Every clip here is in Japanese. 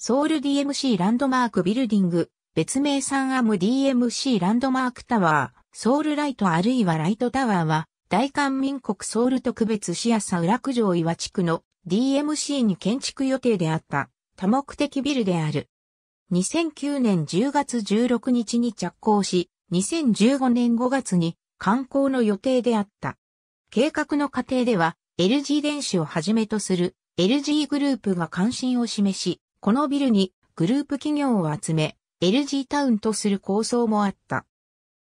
ソウル DMC ランドマークビルディング、別名サンアム DMC ランドマークタワー、ソウルライトあるいはライトタワーは、大韓民国ソウル特別市ウ浦区城岩地区の DMC に建築予定であった多目的ビルである。2009年10月16日に着工し、2015年5月に観光の予定であった。計画の過程では、LG 電子をはじめとする LG グループが関心を示し、このビルにグループ企業を集め、LG タウンとする構想もあった。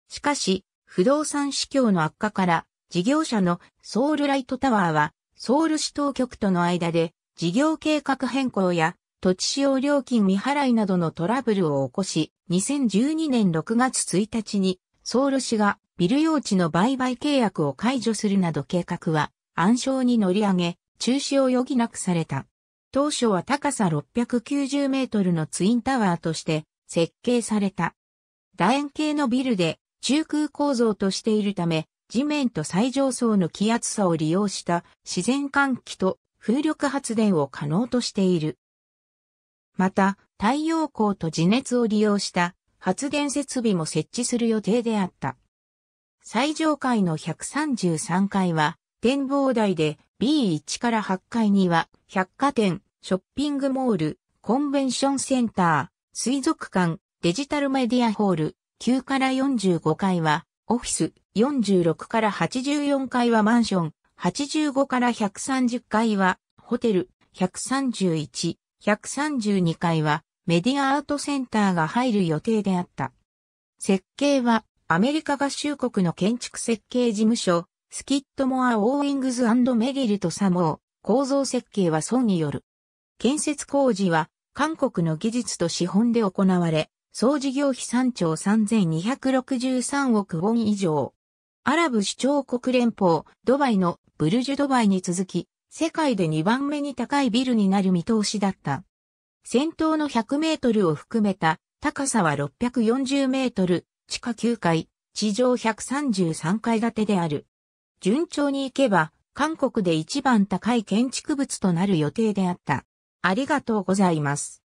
しかし、不動産市況の悪化から、事業者のソウルライトタワーは、ソウル市当局との間で、事業計画変更や、土地使用料金未払いなどのトラブルを起こし、2012年6月1日に、ソウル市がビル用地の売買契約を解除するなど計画は暗礁に乗り上げ、中止を余儀なくされた。当初は高さ690メートルのツインタワーとして設計された。楕円形のビルで中空構造としているため、地面と最上層の気圧差を利用した自然換気と風力発電を可能としている。また、太陽光と地熱を利用した発電設備も設置する予定であった。最上階の133階は展望台で B1 から8階には百貨店、ショッピングモール、コンベンションセンター、水族館、デジタルメディアホール、9から45階は、オフィス、46から84階はマンション、85から130階は、ホテル、131、132階は、メディアアートセンターが入る予定であった。設計は、アメリカ合衆国の建築設計事務所、スキットモア・オーウィングズメギルとサモー、構造設計はソンによる。建設工事は韓国の技術と資本で行われ、総事業費3兆3263億ウォン以上。アラブ首長国連邦、ドバイのブルジュドバイに続き、世界で2番目に高いビルになる見通しだった。先頭の100メートルを含めた高さは640メートル、地下9階、地上133階建てである。順調に行けば、韓国で一番高い建築物となる予定であった。ありがとうございます。